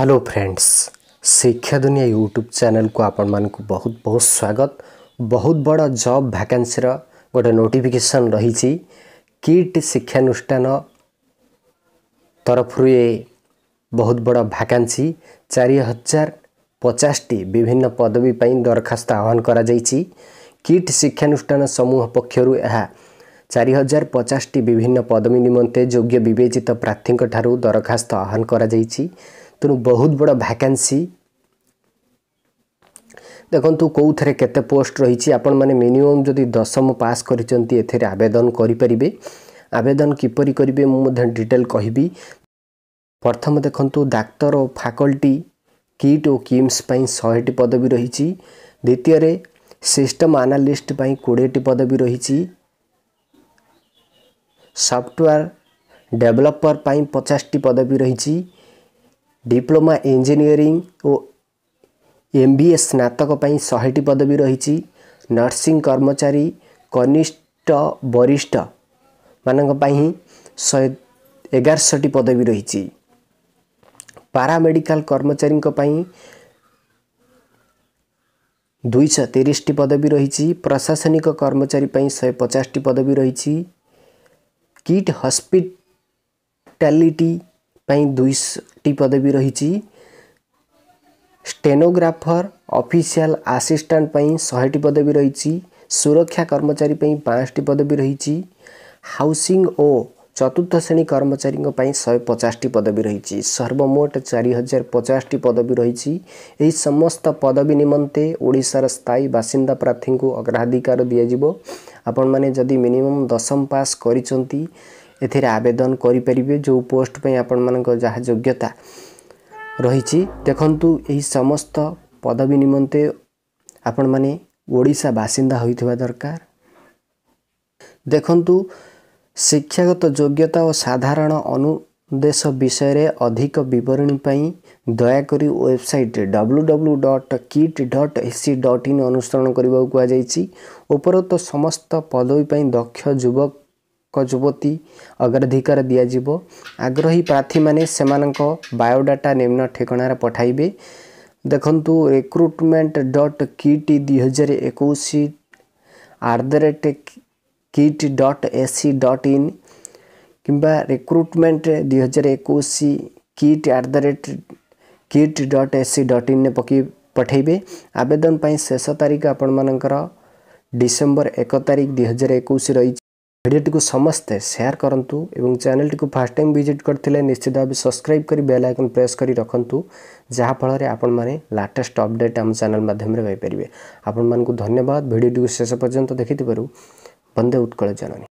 hello friends ଶିକ୍ଷା ଦୁନିଆ YouTube ଚ୍ୟାନେଲ୍କୁ ଆପଣମାନଙ୍କୁ ବହୁତ ବହୁତ ସ୍ୱାଗତ ବହୁତ ବଡ଼ ଜବ୍ ଭ୍ୟାକାନ୍ସିର ଗୋଟେ ନୋଟିଫିକେସନ୍ ରହିଛି କିଟ୍ ଶିକ୍ଷାନୁଷ୍ଠାନ ତରଫରୁ ଏ ବହୁତ ବଡ଼ ଭ୍ୟାକାନ୍ସି ଚାରି ହଜାର ପଚାଶଟି ବିଭିନ୍ନ ପଦବୀ ପାଇଁ ଦରଖାସ୍ତ ଆହ୍ୱାନ କରାଯାଇଛି କିଟ୍ ଶିକ୍ଷାନୁଷ୍ଠାନ ସମୂହ ପକ୍ଷରୁ ଏହା ଚାରି ହଜାର ପଚାଶଟି ବିଭିନ୍ନ ପଦବୀ ନିମନ୍ତେ ଯୋଗ୍ୟ ବିବେଚିତ ପ୍ରାର୍ଥୀଙ୍କଠାରୁ ଦରଖାସ୍ତ ଆହ୍ୱାନ କରାଯାଇଛି ତେଣୁ ବହୁତ ବଡ଼ ଭ୍ୟାକାନ୍ସି ଦେଖନ୍ତୁ କେଉଁଥିରେ କେତେ ପୋଷ୍ଟ ରହିଛି ଆପଣମାନେ ମିନିମମ୍ ଯଦି ଦଶମ ପାସ୍ କରିଛନ୍ତି ଏଥିରେ ଆବେଦନ କରିପାରିବେ ଆବେଦନ କିପରି କରିବେ ମୁଁ ମଧ୍ୟ ଡିଟେଲ୍ କହିବି ପ୍ରଥମ ଦେଖନ୍ତୁ ଡାକ୍ତର ଓ ଫାକଲ୍ଟି କିଟ୍ ଓ କିମ୍ସ ପାଇଁ ଶହେଟି ପଦବୀ ରହିଛି ଦ୍ୱିତୀୟରେ ସିଷ୍ଟମ ଆନାଲିଷ୍ଟ ପାଇଁ କୋଡ଼ିଏଟି ପଦବୀ ରହିଛି ସଫ୍ଟୱେର୍ ଡେଭଲପର୍ ପାଇଁ ପଚାଶଟି ପଦବୀ ରହିଛି डिप्लोमा इन्जिनयरिङ ओमबिए स्नातकपा शेट पदवी रहि नर्सिङ कर्मचारी कनिष्ठ वरिष्ठ बरिष्ठ मै श एघारशी पदवी रहेडिकल कर्मचारी दुई सय तेरी पदवी रह प्रशासनिक कर्मचारी पनि शे पचासटी पदवी रही किट हस्पिटाली दुई पदवी रहेनोग्राफर अफिसियाल आसिस्टाइ टी पदवी रह पाँच टी पदवी रह चतुर्थ श्रेणी कर्मचारी शै पचास पदवी रह चारिजार पचास टी पदवी रह समस्त पदवी निमते ओडा र स्थायी बासिन्दा प्राथीको अग्राधिकार दिनु आपे मिनिमम दशम पास गरि ଏଥିରେ ଆବେଦନ କରିପାରିବେ ଯେଉଁ ପୋଷ୍ଟ ପାଇଁ ଆପଣମାନଙ୍କ ଯାହା ଯୋଗ୍ୟତା ରହିଛି ଦେଖନ୍ତୁ ଏହି ସମସ୍ତ ପଦବୀ ନିମନ୍ତେ ଆପଣମାନେ ଓଡ଼ିଶା ବାସିନ୍ଦା ହୋଇଥିବା ଦରକାର ଦେଖନ୍ତୁ ଶିକ୍ଷାଗତ ଯୋଗ୍ୟତା ଓ ସାଧାରଣ ଅନୁଦେଶ ବିଷୟରେ ଅଧିକ ବିବରଣୀ ପାଇଁ ଦୟାକରି website W W dot KIIT dot AC dot in ଅନୁସରଣ କରିବାକୁ କୁହାଯାଇଛି ଉପରୋକ୍ତ ସମସ୍ତ ପଦବୀ ପାଇଁ ଦକ୍ଷ ଯୁବକ ଯୁବତୀ ଅଗ୍ରାଧିକାର ଦିଆଯିବ ଆଗ୍ରହୀ ପ୍ରାର୍ଥୀମାନେ ସେମାନଙ୍କ ବାୟୋଡାଟା ନିମ୍ନ ଠିକଣାରେ ପଠାଇବେ ଦେଖନ୍ତୁ ରିକ୍ରୁଟମେଣ୍ଟ ଡଟ୍ କିଟ୍ ଦୁଇହଜାର ଏକୋଇଶ at the rate KIIT dot AC dot in କିମ୍ବା ରିକ୍ରୁଟମେଣ୍ଟ ଦୁଇହଜାର ଏକୋଇଶ KIIT at the rate KIIT dot AC dot ଇନ୍ରେ ପକାଇ ପଠାଇବେ ଆବେଦନ ପାଇଁ ଶେଷ ତାରିଖ ଆପଣମାନଙ୍କର ଡିସେମ୍ବର ଏକ ତାରିଖ ଦୁଇହଜାର ଏକୋଇଶ ରହିଛି भिडियो समस्तै सेयर कन्टु यो च्यानेटी फर्स्ट टाइम भिजिट करी बेल आइकन प्रेस गरि रकटेस्ट अपडेट आम च्यानेल्मै आपन आप धन्यवाद भिडियो टू शेष पर्यन्त देखिथ्यो वन्दे उत्कल जननी